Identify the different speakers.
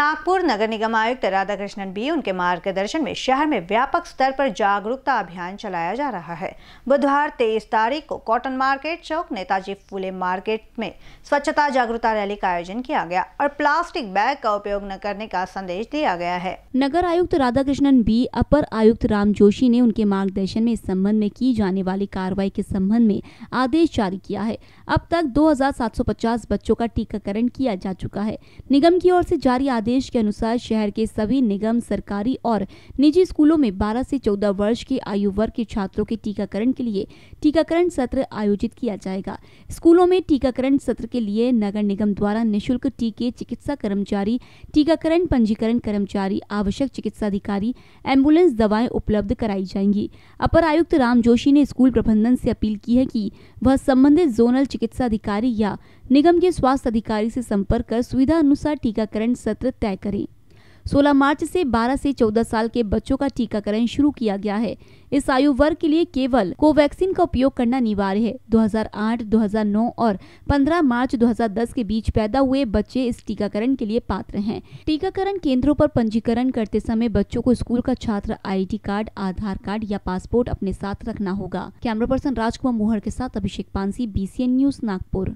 Speaker 1: नागपुर नगर निगम आयुक्त राधा कृष्णन बी उनके मार्गदर्शन में शहर में व्यापक स्तर पर जागरूकता अभियान चलाया जा रहा है बुधवार तेईस तारीख को कॉटन मार्केट चौक नेताजी फूले मार्केट में स्वच्छता जागरूकता रैली का आयोजन किया गया और प्लास्टिक बैग का उपयोग न करने का संदेश दिया गया है
Speaker 2: नगर आयुक्त राधा कृष्णन बी अपर आयुक्त राम जोशी ने उनके मार्गदर्शन में इस संबंध में की जाने वाली कार्रवाई के संबंध में आदेश जारी किया है अब तक दो बच्चों का टीकाकरण किया जा चुका है निगम की ओर ऐसी जारी आदेश आदेश के अनुसार शहर के सभी निगम सरकारी और निजी स्कूलों में 12 से 14 वर्ष के आयु वर्ग के छात्रों के टीकाकरण के लिए टीकाकरण सत्र आयोजित किया जाएगा स्कूलों में टीकाकरण सत्र के लिए नगर निगम द्वारा निःशुल्क टीके चिकित्सा कर्मचारी टीकाकरण पंजीकरण कर्मचारी आवश्यक चिकित्सा अधिकारी एम्बुलेंस दवाएं उपलब्ध कराई जाएंगी अपर आयुक्त राम जोशी ने स्कूल प्रबंधन से अपील की है कि वह संबंधित जोनल चिकित्सा अधिकारी या निगम के स्वास्थ्य अधिकारी से संपर्क कर सुविधा अनुसार टीकाकरण सत्र तय करें 16 मार्च से 12 से 14 साल के बच्चों का टीकाकरण शुरू किया गया है इस आयु वर्ग के लिए केवल कोवैक्सीन का उपयोग करना अनिवार्य है 2008, 2009 और 15 मार्च 2010 के बीच पैदा हुए बच्चे इस टीकाकरण के लिए पात्र हैं टीकाकरण केंद्रों पर पंजीकरण करते समय बच्चों को स्कूल का छात्र आई कार्ड आधार कार्ड या पासपोर्ट अपने साथ रखना होगा कैमरा पर्सन राजकुमार मोहर के साथ अभिषेक पानसी बी न्यूज नागपुर